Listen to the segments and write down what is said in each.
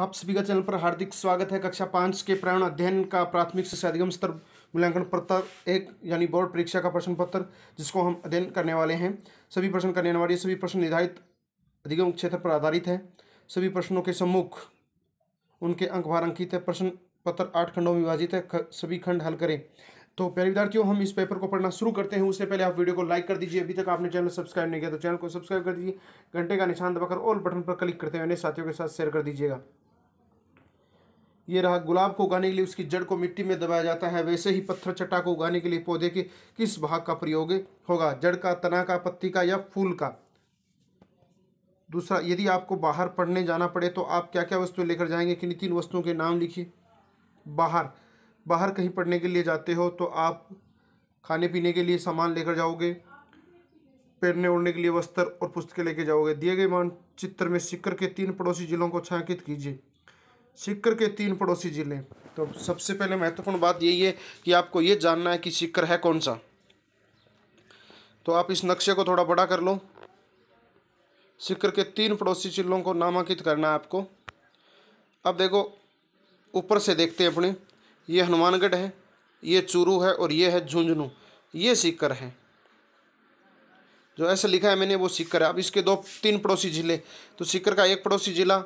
आप सभी का चैनल पर हार्दिक स्वागत है कक्षा पाँच के प्राण अध्ययन का प्राथमिक शिक्षा अधिगम स्तर मूल्यांकन पत्र एक यानी बोर्ड परीक्षा का प्रश्न पत्र जिसको हम अध्ययन करने वाले हैं सभी प्रश्न करने वाले सभी प्रश्न निर्धारित अधिगम क्षेत्र पर आधारित है सभी प्रश्नों के सम्मुख उनके अंक भार अंकित है प्रश्न पत्र आठ खंडों में विभाजित है सभी खंड हल करें तो प्यारे विद्यार्थियों हम इस पेपर को पढ़ना शुरू करते हैं उससे पहले आप वीडियो को लाइक कर दीजिए अभी तक आपने चैनल सब्सक्राइब नहीं किया तो चैनल को सब्सक्राइब कर दीजिए घंटे का निशान दबाकर ऑल बटन पर क्लिक करते हुए साथियों के साथ शेयर कर दीजिएगा ये रहा गुलाब को उगाने के लिए उसकी जड़ को मिट्टी में दबाया जाता है वैसे ही पत्थर चट्टा को उगाने के लिए पौधे के किस भाग का प्रयोग होगा जड़ का तना का पत्ती का या फूल का दूसरा यदि आपको बाहर पढ़ने जाना पड़े तो आप क्या क्या वस्तुएं लेकर जाएंगे किन्हीं तीन वस्तुओं के नाम लिखिए बाहर बाहर कहीं पढ़ने के लिए जाते हो तो आप खाने पीने के लिए सामान लेकर जाओगे पहनने ओढ़ने के लिए वस्त्र और पुस्तकें लेकर जाओगे दिए गए मानचित्र में सिक्कर के तीन पड़ोसी जिलों को छायांकित कीजिए सीकर के तीन पड़ोसी ज़िले तो सबसे पहले महत्वपूर्ण बात यही है कि आपको ये जानना है कि सीकर है कौन सा तो आप इस नक्शे को थोड़ा बड़ा कर लो सीकर के तीन पड़ोसी जिलों को नामांकित करना है आपको अब देखो ऊपर से देखते हैं अपने ये हनुमानगढ़ है ये चूरू है और ये है झुंझुनू ये सीकर है जो ऐसा लिखा है मैंने वो सीकर है अब इसके दो तीन पड़ोसी ज़िले तो सीकर का एक पड़ोसी ज़िला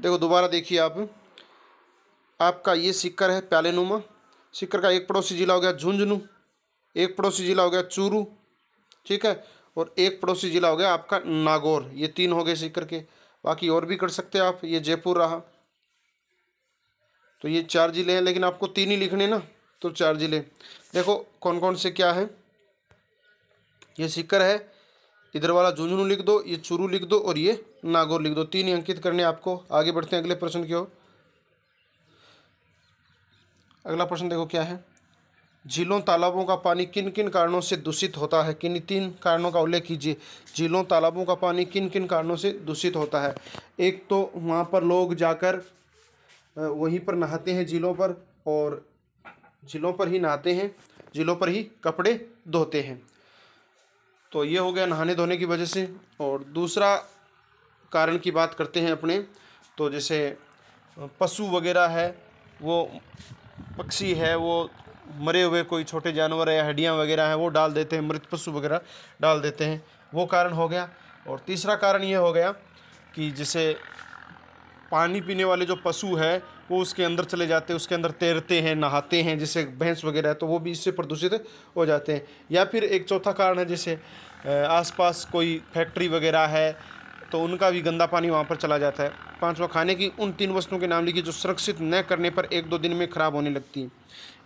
देखो दोबारा देखिए आप आपका ये सिक्कर है प्याले नुमा सिक्कर का एक पड़ोसी जिला हो गया झुंझुनू एक पड़ोसी जिला हो गया चूरू ठीक है और एक पड़ोसी जिला हो गया आपका नागौर ये तीन हो गए सिक्कर के बाकी और भी कर सकते हैं आप ये जयपुर रहा तो ये चार जिले हैं लेकिन आपको तीन ही लिखने ना तो चार जिले देखो कौन कौन से क्या है ये सिक्कर है इधर वाला झुंझुनू लिख दो ये चुरू लिख दो और ये नागौर लिख दो तीन ही अंकित करने आपको आगे बढ़ते हैं अगले प्रश्न की ओर अगला प्रश्न देखो क्या है झीलों तालाबों का पानी किन किन कारणों से दूषित होता है किन तीन कारणों का उल्लेख कीजिए झीलों तालाबों का पानी किन किन कारणों से दूषित होता है एक तो वहाँ पर लोग जाकर वहीं पर नहाते हैं झीलों पर और झीलों पर ही नहाते हैं झीलों पर ही कपड़े धोते हैं तो ये हो गया नहाने धोने की वजह से और दूसरा कारण की बात करते हैं अपने तो जैसे पशु वगैरह है वो पक्षी है वो मरे हुए कोई छोटे जानवर या हड्डियाँ वगैरह हैं वो डाल देते हैं मृत पशु वगैरह डाल देते हैं वो कारण हो गया और तीसरा कारण ये हो गया कि जैसे पानी पीने वाले जो पशु है वो उसके अंदर चले जाते हैं उसके अंदर तैरते हैं नहाते हैं जैसे भैंस वगैरह है तो वो भी इससे प्रदूषित हो जाते हैं या फिर एक चौथा कारण है जैसे आसपास कोई फैक्ट्री वगैरह है तो उनका भी गंदा पानी वहाँ पर चला जाता है पाँचवा खाने की उन तीन वस्तुओं के नाम लिखिए जो सुरक्षित न करने पर एक दो दिन में ख़राब होने लगती हैं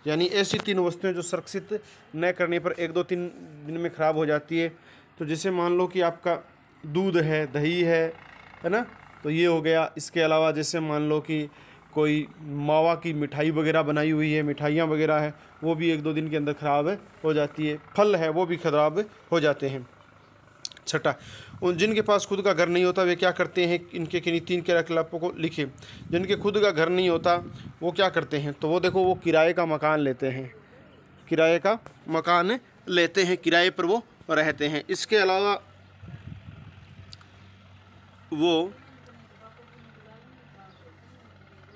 यानी ऐसी तीन वस्तुएँ जो सुरक्षित न करने पर एक दो तीन दिन में ख़राब हो जाती है तो जैसे मान लो कि आपका दूध है दही है है ना तो ये हो गया इसके अलावा जैसे मान लो कि कोई मावा की मिठाई वगैरह बनाई हुई है मिठाइयाँ वगैरह है वो भी एक दो दिन के अंदर ख़राब हो जाती है फल है वो भी ख़राब हो जाते हैं छठा उन जिनके पास खुद का घर नहीं होता वे क्या करते हैं इनके किन्हीं तीन क्रियाकलापों को लिखे जिनके खुद का घर नहीं होता वो क्या करते हैं तो वो देखो वो किराए का मकान लेते हैं किराए का मकान लेते हैं किराए पर वो रहते हैं इसके अलावा वो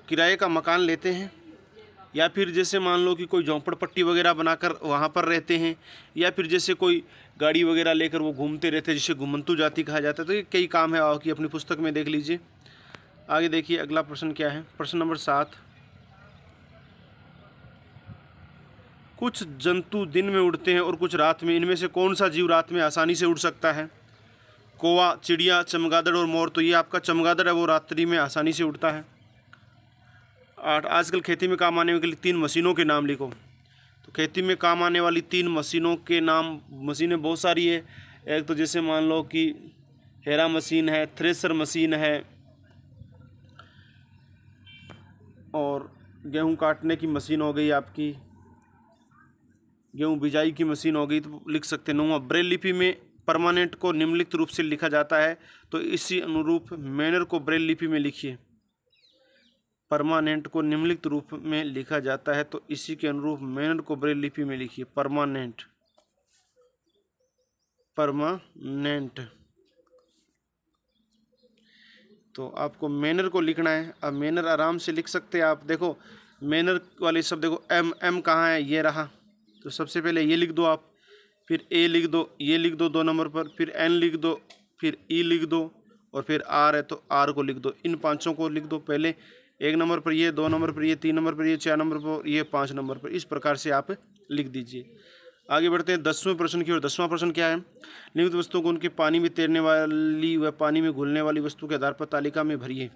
किराए का मकान लेते हैं या फिर जैसे मान लो कि कोई झोंपड़पट्टी वगैरह बनाकर वहाँ पर रहते हैं या फिर जैसे कोई गाड़ी वगैरह लेकर वो घूमते रहते हैं जिसे घुमंतु जाति कहा जाता है तो ये कई काम है कि अपनी पुस्तक में देख लीजिए आगे देखिए अगला प्रश्न क्या है प्रश्न नंबर सात कुछ जंतु दिन में उड़ते हैं और कुछ रात में इनमें से कौन सा जीव रात में आसानी से उड़ सकता है कोवा चिड़िया चमगादड़ और मोर तो ये आपका चमगादड़ है वो रात्रि में आसानी से उड़ता है आजकल खेती में काम आने के लिए तीन मशीनों के नाम लिखो तो खेती में काम आने वाली तीन मशीनों के नाम मशीनें बहुत सारी है एक तो जैसे मान लो कि हेरा मशीन है थ्रेसर मशीन है और गेहूं काटने की मशीन हो गई आपकी गेहूं बिजाई की मशीन हो गई तो लिख सकते नुआ ब्रेल लिपि में परमानेंट को निम्नलिखित रूप से लिखा जाता है तो इसी अनुरूप मैनर को ब्रेल लिपि में लिखिए परमानेंट को निम्नलिखित रूप में लिखा जाता है तो इसी के अनुरूप मेनर को ब्रेल लिपि में लिखिए परमानेंट परमानेंट तो आपको मैनर को लिखना है अब मैनर आराम से लिख सकते हैं आप देखो मैनर वाले शब्द देखो एम एम कहाँ है ये रहा तो सबसे पहले ये लिख दो आप फिर ए लिख दो ये लिख दो दो नंबर पर फिर एन लिख दो फिर ई लिख दो और फिर आर है तो आर को लिख दो इन पांचों को लिख दो पहले एक नंबर पर ये दो नंबर पर ये तीन नंबर पर ये चार नंबर पर ये पाँच नंबर पर इस प्रकार से आप लिख दीजिए आगे बढ़ते हैं दसवें प्रश्न की ओर दसवां प्रश्न क्या है निम्न वस्तुओं को उनके पानी में तैरने वाली व पानी में घुलने वाली वस्तु के आधार पर तालिका में भरिए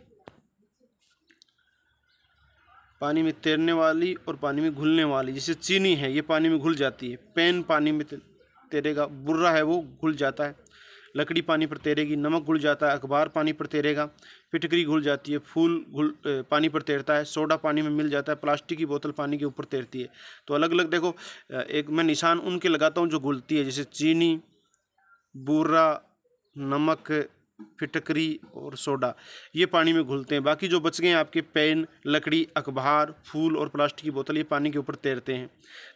पानी में तैरने वाली और पानी में घुलने वाली जैसे चीनी है ये पानी में घुल जाती है पेन पानी में तैरेगा बुर्रा है वो घुल जाता है लकड़ी पानी पर तैरेगी नमक घुल जाता है अखबार पानी पर तैरेगा फिटकरी घुल जाती है फूल घुल पानी पर तैरता है सोडा पानी में मिल जाता है प्लास्टिक की बोतल पानी के ऊपर तैरती है तो अलग अलग देखो एक मैं निशान उनके लगाता हूँ जो घुलती है जैसे चीनी बूरा नमक फिटकरी और सोडा ये पानी में घुलते हैं बाकी जो बच गए हैं आपके पेन लकड़ी अखबार फूल और प्लास्टिक की बोतल ये पानी के ऊपर तैरते हैं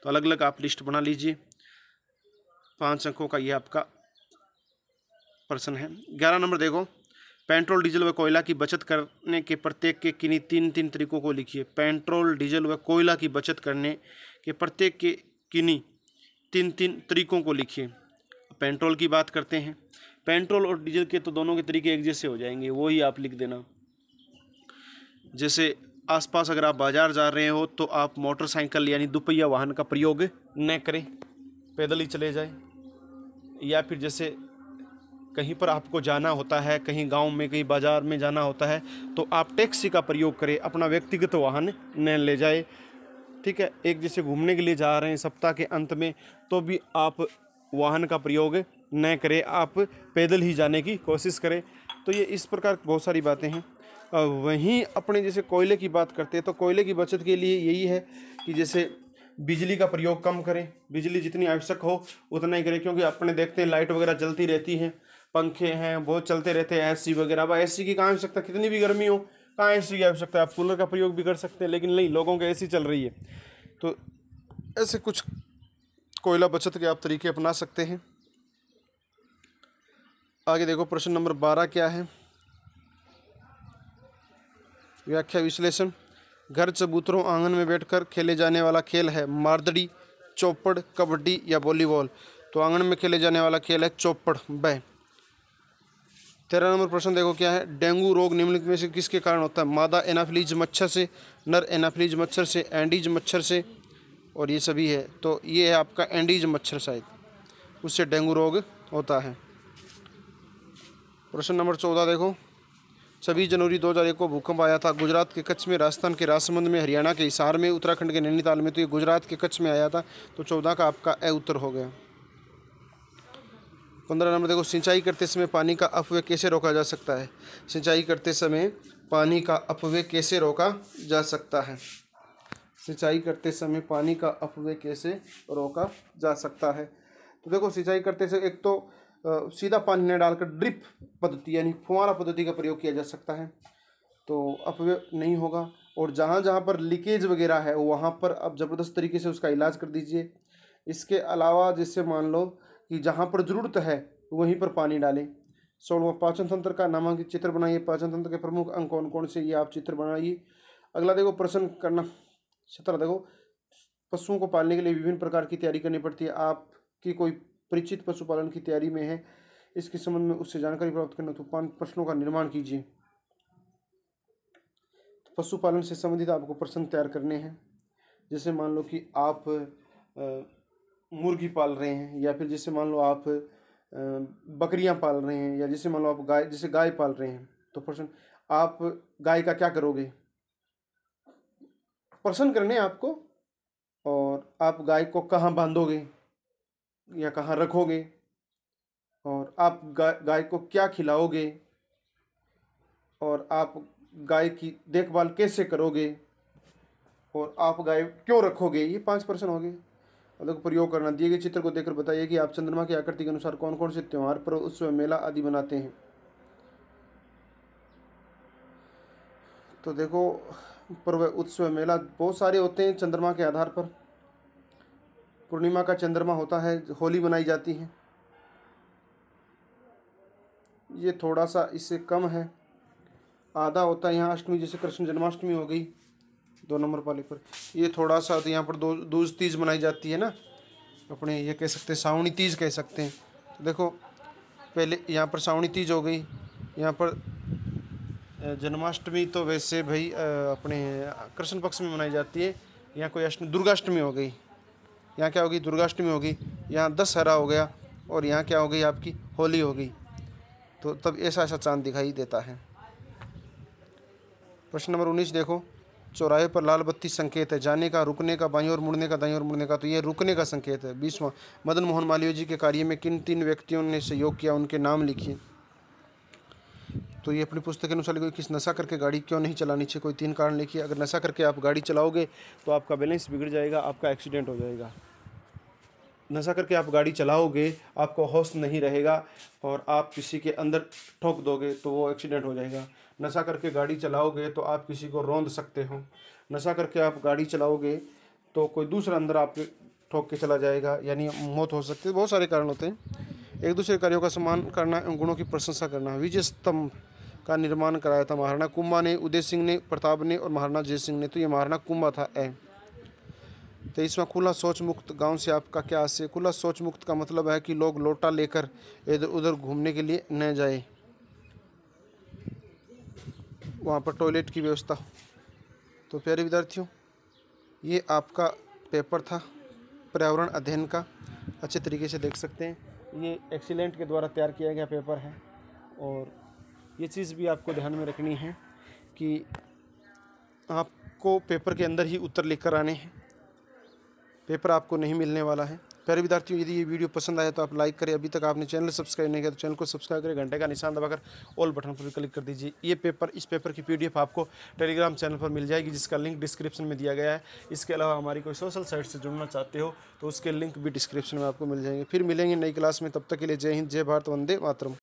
तो अलग अलग आप लिस्ट बना लीजिए पांच अंकों का ये आपका पर्सन है ग्यारह नंबर देखो पेट्रोल डीजल व कोयला की बचत करने के प्रत्येक के किन्हीं तीन तीन तरीकों को लिखिए पेट्रोल डीजल व कोयला की बचत करने के प्रत्येक के किन्हीं तीन तीन तरीकों को लिखिए पेट्रोल की बात करते हैं पेट्रोल और डीजल के तो दोनों के तरीके एक जैसे हो जाएंगे वही आप लिख देना जैसे आसपास अगर आप बाज़ार जा रहे हो तो आप मोटरसाइकिल यानी दोपहिया वाहन का प्रयोग न करें पैदल ही चले जाएं या फिर जैसे कहीं पर आपको जाना होता है कहीं गांव में कहीं बाज़ार में जाना होता है तो आप टैक्सी का प्रयोग करें अपना व्यक्तिगत वाहन न ले जाए ठीक है एक जैसे घूमने के लिए जा रहे हैं सप्ताह के अंत में तो भी आप वाहन का प्रयोग न करें आप पैदल ही जाने की कोशिश करें तो ये इस प्रकार बहुत सारी बातें हैं वहीं अपने जैसे कोयले की बात करते हैं तो कोयले की बचत के लिए यही है कि जैसे बिजली का प्रयोग कम करें बिजली जितनी आवश्यक हो उतना ही करें क्योंकि अपने देखते हैं लाइट वगैरह जलती रहती है पंखे हैं बहुत चलते रहते हैं एसी वगैरह अब एसी की कहाँ आवश्यकता कितनी भी गर्मी हो कहाँ एसी की आवश्यकता है आप कूलर का प्रयोग भी कर सकते हैं लेकिन नहीं लोगों का एसी चल रही है तो ऐसे कुछ कोयला बचत के आप तरीके अपना सकते हैं आगे देखो प्रश्न नंबर बारह क्या है व्याख्या विश्लेषण घर चबूतरों आंगन में बैठकर खेले जाने वाला खेल है मारदड़ी चौपड़ कबड्डी या वॉलीबॉल तो आंगन में खेले जाने वाला खेल है चौपड़ बै तेरह नंबर प्रश्न देखो क्या है डेंगू रोग निम्नलिखित में से किसके कारण होता है मादा एनाफिलीज मच्छर से नर एनाफिलीज मच्छर से एंडीज मच्छर से और ये सभी है तो ये है आपका एंडीज मच्छर शायद उससे डेंगू रोग होता है प्रश्न नंबर चौदह देखो छब्बीस जनवरी 2001 को भूकंप आया था गुजरात के कच्छ में राजस्थान के राजसमंद में हरियाणा के हिसार में उत्तराखंड के नैनीताल में तो ये गुजरात के कच्छ में आया था तो चौदह का आपका ए उत्तर हो गया पंद्रह नंबर देखो सिंचाई करते समय पानी का अपव्यय कैसे रोका जा सकता है सिंचाई करते समय पानी का अपव्यय कैसे रोका जा सकता है सिंचाई करते समय पानी का अपव्यय कैसे रोका जा सकता है तो देखो सिंचाई करते समय एक तो सीधा पानी न डालकर ड्रिप पद्धति यानी फुहारा पद्धति का प्रयोग किया जा सकता है तो अपव्यय नहीं होगा और जहाँ जहाँ पर लीकेज वगैरह है वहाँ पर आप ज़बरदस्त तरीके से उसका इलाज कर दीजिए इसके अलावा जैसे मान लो कि जहाँ पर ज़रूरत है वहीं पर पानी डालें सोलवा पाचन तंत्र का नामांकित चित्र बनाइए पाचन तंत्र के प्रमुख अंग कौन कौन से ये आप चित्र बनाइए अगला देखो प्रश्न करना सत्रह देखो पशुओं को पालने के लिए विभिन्न प्रकार की तैयारी करनी पड़ती है आपकी कोई परिचित पशुपालन की तैयारी में है इसके संबंध में उससे जानकारी प्राप्त करना तो पांच प्रश्नों का निर्माण कीजिए तो पशुपालन से संबंधित आपको प्रश्न तैयार करने हैं जैसे मान लो कि आप आ, मुर्गी पाल रहे हैं या फिर जैसे मान लो आप बकरियां पाल रहे हैं या जैसे मान लो आप गाय जैसे गाय पाल रहे हैं तो प्रश्न आप गाय का क्या करोगे प्रसन्न करने आपको और आप गाय को कहाँ बांधोगे या कहाँ रखोगे और आप गाय को क्या खिलाओगे और आप गाय की देखभाल कैसे करोगे और आप गाय क्यों रखोगे ये पांच पर्सन हो गए अलग प्रयोग करना दिए गए चित्र को देखकर बताइए कि आप चंद्रमा की आकृति के अनुसार कौन कौन से त्यौहार पर उत्सव मेला आदि मनाते हैं तो देखो पर्व उत्सव मेला बहुत सारे होते हैं चंद्रमा के आधार पर पूर्णिमा का चंद्रमा होता है होली मनाई जाती है ये थोड़ा सा इससे कम है आधा होता है यहाँ अष्टमी जैसे कृष्ण जन्माष्टमी हो गई दो नंबर वाले पर ये थोड़ा सा तो यहाँ पर दो दूज तीज मनाई जाती है ना अपने ये कह सकते हैं सावणी तीज कह सकते हैं तो देखो पहले यहाँ पर सावणी तीज हो गई यहाँ पर जन्माष्टमी तो वैसे भाई अपने कृष्ण पक्ष में मनाई जाती है यहाँ कोई अष्टमी दुर्गाष्टमी हो गई यहाँ क्या होगी दुर्गाष्टमी होगी यहाँ दशहरा हो गया और यहाँ क्या हो गई आपकी होली हो गई तो तब ऐसा ऐसा चांद दिखाई देता है प्रश्न नंबर उन्नीस देखो चौराहे पर लाल बत्ती संकेत है जाने का रुकने का बाई और मुड़ने का दाई और मुड़ने का तो ये रुकने का संकेत है बीसवां मदन मोहन मालवीय जी के कार्य में किन तीन व्यक्तियों ने सहयोग किया उनके नाम लिखिए तो ये अपनी पुस्तक के अनुसार लिखो किस नशा करके गाड़ी क्यों नहीं चलानी चाहिए कोई तीन कारण लिखिए अगर नशा करके आप गाड़ी चलाओगे तो आपका बैलेंस बिगड़ जाएगा आपका एक्सीडेंट हो जाएगा नशा करके आप गाड़ी चलाओगे आपको हौस नहीं रहेगा और आप किसी के अंदर ठोक दोगे तो वो एक्सीडेंट हो जाएगा नशा करके गाड़ी चलाओगे तो आप किसी को रोंद सकते हो नशा करके आप गाड़ी चलाओगे तो कोई दूसरा अंदर आपके ठोक के चला जाएगा यानी मौत हो सकती है बहुत सारे कारण होते हैं एक दूसरे कार्यों का सम्मान करना गुणों की प्रशंसा करना विजय स्तंभ का निर्माण कराया था महाराणा कुंभा ने उदय सिंह ने प्रताप ने और महाराणा जय सिंह ने तो ये महाराणा कुंभा था ए तेईसवा खुला सोच मुक्त गाँव से आपका क्या आशय खुला सोच मुक्त का मतलब है कि लोग लोटा लेकर इधर उधर घूमने के लिए न जाए वहाँ पर टॉयलेट की व्यवस्था तो प्यारे विद्यार्थियों ये आपका पेपर था पर्यावरण अध्ययन का अच्छे तरीके से देख सकते हैं ये एक्सीलेंट के द्वारा तैयार किया गया पेपर है और ये चीज़ भी आपको ध्यान में रखनी है कि आपको पेपर के अंदर ही उत्तर लिख कर आने हैं पेपर आपको नहीं मिलने वाला है प्यारे विद्यार्थियों यदि ये वीडियो पसंद आया तो आप लाइक करें अभी तक आपने चैनल सब्सक्राइब नहीं किया तो चैनल को सब्सक्राइब करें घंटे का निशान दबाकर ऑल बटन पर क्लिक कर दीजिए ये पेपर इस पेपर की पीडीएफ आपको टेलीग्राम चैनल पर मिल जाएगी जिसका लिंक डिस्क्रिप्शन में दिया गया है इसके अलावा हमारी कोई सोशल साइट से जुड़ना चाहते हो तो उसके लिंक भी डिस्क्रिप्शन में आपको मिल जाएंगे फिर मिलेंगे नई क्लास में तब तक के लिए जय हिंद जय भारत वंदे मातरम